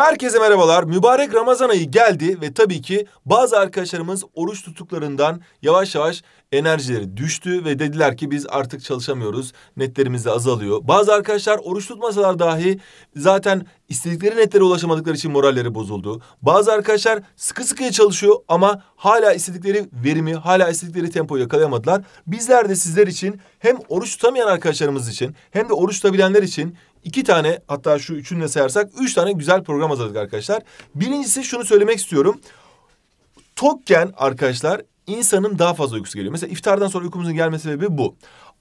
Herkese merhabalar. Mübarek Ramazan ayı geldi ve tabii ki bazı arkadaşlarımız oruç tuttuklarından yavaş yavaş enerjileri düştü ve dediler ki biz artık çalışamıyoruz. Netlerimiz de azalıyor. Bazı arkadaşlar oruç tutmasalar dahi zaten istedikleri netlere ulaşamadıkları için moralleri bozuldu. Bazı arkadaşlar sıkı sıkıya çalışıyor ama hala istedikleri verimi, hala istedikleri tempoyu yakalayamadılar. Bizler de sizler için hem oruç tutamayan arkadaşlarımız için hem de oruç tutabilenler için iki tane hatta şu üçünü de sayarsak üç tane güzel program hazırladık arkadaşlar. Birincisi şunu söylemek istiyorum. Tokken arkadaşlar insanın daha fazla uykusu geliyor. Mesela iftardan sonra uykumuzun gelme sebebi bu.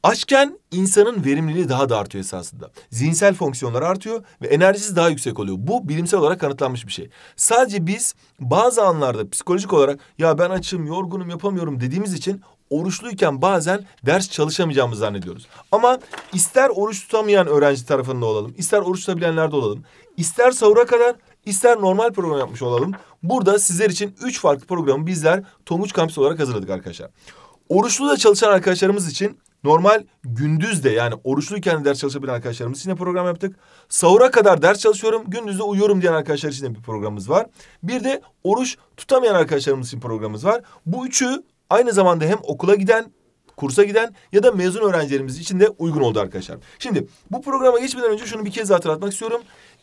Açken insanın verimliliği daha da artıyor esasında. Zihinsel fonksiyonlar artıyor ve enerjisi daha yüksek oluyor. Bu bilimsel olarak kanıtlanmış bir şey. Sadece biz bazı anlarda psikolojik olarak ya ben açım, yorgunum, yapamıyorum dediğimiz için oruçluyken bazen ders çalışamayacağımızı zannediyoruz. Ama ister oruç tutamayan öğrenci tarafında olalım, ister oruç tutabilenlerde olalım, ister sahura kadar, ister normal program yapmış olalım. Burada sizler için üç farklı programı bizler Tonguç Kampüs olarak hazırladık arkadaşlar. Oruçlu da çalışan arkadaşlarımız için normal gündüz de yani oruçluyken de ders çalışabilen arkadaşlarımız için de program yaptık. Sahura kadar ders çalışıyorum, gündüz de uyuyorum diyen arkadaşlar için de bir programımız var. Bir de oruç tutamayan arkadaşlarımız için programımız var. Bu üçü aynı zamanda hem okula giden kursa giden ya da mezun öğrencilerimiz için de uygun oldu arkadaşlar. Şimdi bu programa geçmeden önce şunu bir kez hatırlatmak istiyorum.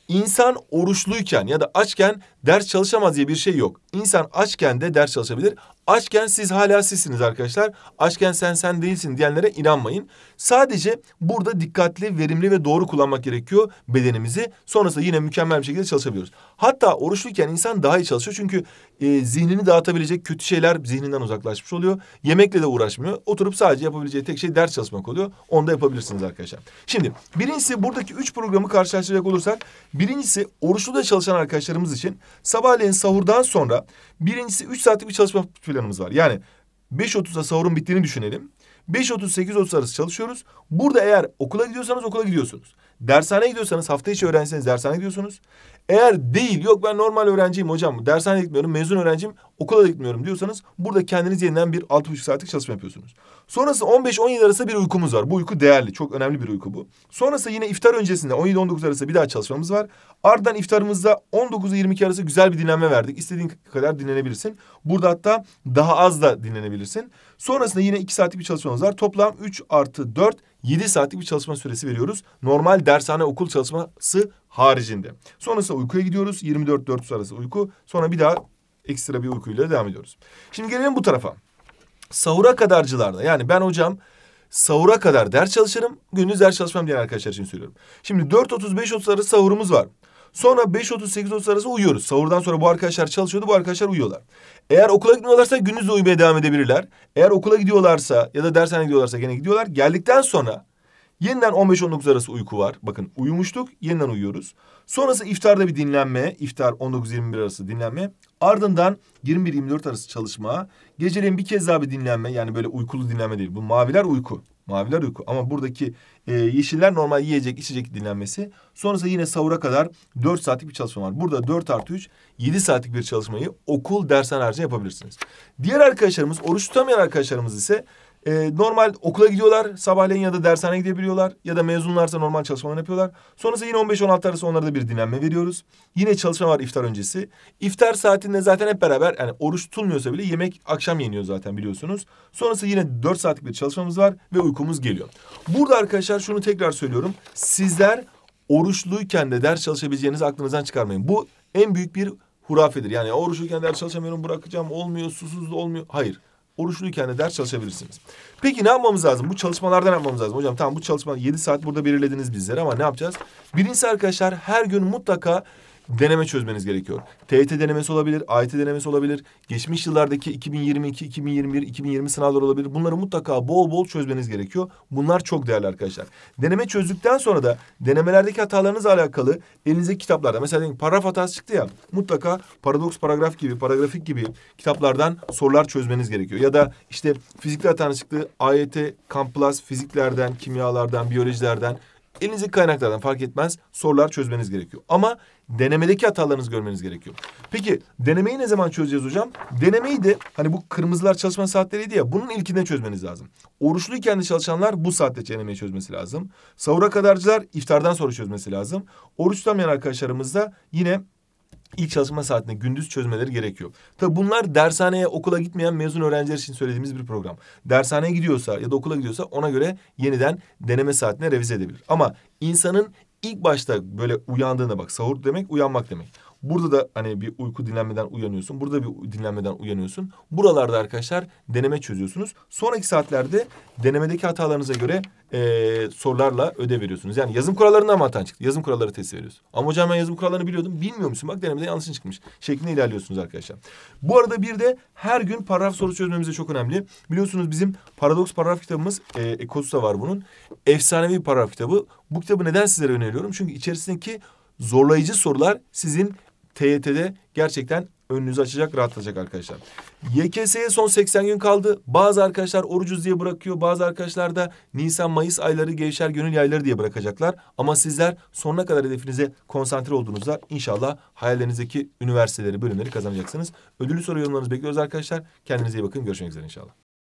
İnsan oruçluyken ya da açken ders çalışamaz diye bir şey yok. İnsan açken de ders çalışabilir, Açken siz hala sizsiniz arkadaşlar. Açken sen sen değilsin diyenlere inanmayın. Sadece burada dikkatli, verimli ve doğru kullanmak gerekiyor bedenimizi. Sonrasında yine mükemmel bir şekilde çalışabiliyoruz. Hatta oruçluyken insan daha iyi çalışıyor. Çünkü e, zihnini dağıtabilecek kötü şeyler zihninden uzaklaşmış oluyor. Yemekle de uğraşmıyor. Oturup sadece yapabileceği tek şey ders çalışmak oluyor. Onu da yapabilirsiniz arkadaşlar. Şimdi birincisi buradaki üç programı karşılaştıracak olursak. Birincisi oruçlu da çalışan arkadaşlarımız için sabahleyin sahurdan sonra Birincisi üç saatlik bir çalışma planımız var. Yani 5.30'da sahurun bittiğini düşünelim. 5.30-8.30 arası çalışıyoruz. Burada eğer okula gidiyorsanız okula gidiyorsunuz. Dershaneye gidiyorsanız hafta içi öğrenseniz dershaneye gidiyorsunuz. Eğer değil yok ben normal öğrenciyim hocam dershaneye gitmiyorum mezun öğrenciyim okula da gitmiyorum diyorsanız burada kendiniz yeniden bir altı buçuk saatlik çalışma yapıyorsunuz. Sonrası 15-17 arası bir uykumuz var. Bu uyku değerli çok önemli bir uyku bu. Sonrası yine iftar öncesinde 17-19 arası bir daha çalışmamız var. Ardından iftarımızda 19-22 arası güzel bir dinlenme verdik. İstediğin kadar dinlenebilirsin. Burada hatta daha az da dinlenebilirsin. Sonrasında yine iki saatlik bir çalışmamız var. Toplam 3 artı 4 7 saatlik bir çalışma süresi veriyoruz. Normal dershane okul çalışması haricinde. Sonrasında uykuya gidiyoruz. 24-4 arası uyku. Sonra bir daha ekstra bir uykuyla devam ediyoruz. Şimdi gelelim bu tarafa. Sahura kadarcılarda yani ben hocam sahura kadar ders çalışırım. Gündüz ders çalışmam diyen arkadaşlar için söylüyorum. Şimdi 4-35 530 arası sahurumuz var. Sonra 5.30-8.30 arası uyuyoruz. Sahurdan sonra bu arkadaşlar çalışıyordu, bu arkadaşlar uyuyorlar. Eğer okula gitmiyorlarsa gündüz de uyumaya devam edebilirler. Eğer okula gidiyorlarsa ya da dershaneye gidiyorlarsa gene gidiyorlar. Geldikten sonra yeniden 15-19 arası uyku var. Bakın uyumuştuk, yeniden uyuyoruz. Sonrası iftarda bir dinlenme, iftar 19-21 arası dinlenme. Ardından 21-24 arası çalışma. Geceleyin bir kez daha bir dinlenme yani böyle uykulu dinlenme değil. Bu maviler uyku. Maviler uyku ama buradaki e, yeşiller normal yiyecek içecek dinlenmesi. Sonrasında yine sahura kadar 4 saatlik bir çalışma var. Burada 4 artı 3, 7 saatlik bir çalışmayı okul dersen harcı yapabilirsiniz. Diğer arkadaşlarımız oruç tutamayan arkadaşlarımız ise e, normal okula gidiyorlar sabahleyin ya da dershaneye gidebiliyorlar ya da mezunlarsa normal çalışmalarını yapıyorlar. Sonrasında yine 15-16 arası onlara da bir dinlenme veriyoruz. Yine çalışma var iftar öncesi. İftar saatinde zaten hep beraber yani oruç tutulmuyorsa bile yemek akşam yeniyor zaten biliyorsunuz. Sonrasında yine 4 saatlik bir çalışmamız var ve uykumuz geliyor. Burada arkadaşlar şunu tekrar söylüyorum. Sizler oruçluyken de ders çalışabileceğinizi aklınızdan çıkarmayın. Bu en büyük bir hurafedir. Yani oruçluyken ders çalışamıyorum bırakacağım olmuyor susuz da olmuyor. Hayır oruçluyken de ders çalışabilirsiniz. Peki ne yapmamız lazım? Bu çalışmalardan yapmamız lazım. Hocam tamam bu çalışma yedi saat burada belirlediniz bizlere ama ne yapacağız? Birincisi arkadaşlar her gün mutlaka deneme çözmeniz gerekiyor. TET denemesi olabilir, AYT denemesi olabilir. Geçmiş yıllardaki 2022, 2021, 2020 sınavlar olabilir. Bunları mutlaka bol bol çözmeniz gerekiyor. Bunlar çok değerli arkadaşlar. Deneme çözdükten sonra da denemelerdeki hatalarınızla alakalı elinizdeki kitaplarda mesela paragraf hatası çıktı ya mutlaka paradoks paragraf gibi, paragrafik gibi kitaplardan sorular çözmeniz gerekiyor. Ya da işte fizikte hatanız çıktı. AYT, Kamp Plus fiziklerden, kimyalardan, biyolojilerden Elinizdeki kaynaklardan fark etmez sorular çözmeniz gerekiyor. Ama denemedeki hatalarınızı görmeniz gerekiyor. Peki denemeyi ne zaman çözeceğiz hocam? Denemeyi de hani bu kırmızılar çalışma saatleriydi ya bunun ilkinde çözmeniz lazım. Oruçluyken de çalışanlar bu saatte denemeyi çözmesi lazım. Sahura kadarcılar iftardan sonra çözmesi lazım. Oruç tutamayan arkadaşlarımız da yine ilk çalışma saatinde gündüz çözmeleri gerekiyor. Tabi bunlar dershaneye okula gitmeyen mezun öğrenciler için söylediğimiz bir program. Dershaneye gidiyorsa ya da okula gidiyorsa ona göre yeniden deneme saatine revize edebilir. Ama insanın ilk başta böyle uyandığında bak sahur demek uyanmak demek. Burada da hani bir uyku dinlenmeden uyanıyorsun. Burada bir dinlenmeden uyanıyorsun. Buralarda arkadaşlar deneme çözüyorsunuz. Sonraki saatlerde denemedeki hatalarınıza göre e, sorularla ödev veriyorsunuz. Yani yazım kurallarından mı hatan çıktı? Yazım kuralları test veriyorsun. Ama hocam ben yazım kurallarını biliyordum. Bilmiyor musun? Bak denemede yanlışın çıkmış. Şeklinde ilerliyorsunuz arkadaşlar. Bu arada bir de her gün paragraf soru çözmemiz de çok önemli. Biliyorsunuz bizim Paradoks paragraf kitabımız e, Ekosu'da var bunun. Efsanevi bir paragraf kitabı. Bu kitabı neden sizlere öneriyorum? Çünkü içerisindeki zorlayıcı sorular sizin TYT'de gerçekten önünüzü açacak, rahatlatacak arkadaşlar. YKS'ye son 80 gün kaldı. Bazı arkadaşlar orucuz diye bırakıyor. Bazı arkadaşlar da Nisan, Mayıs ayları, gevşer gönül yayları diye bırakacaklar. Ama sizler sonuna kadar hedefinize konsantre olduğunuzda inşallah hayallerinizdeki üniversiteleri, bölümleri kazanacaksınız. Ödülü soru yorumlarınızı bekliyoruz arkadaşlar. Kendinize iyi bakın. Görüşmek üzere inşallah.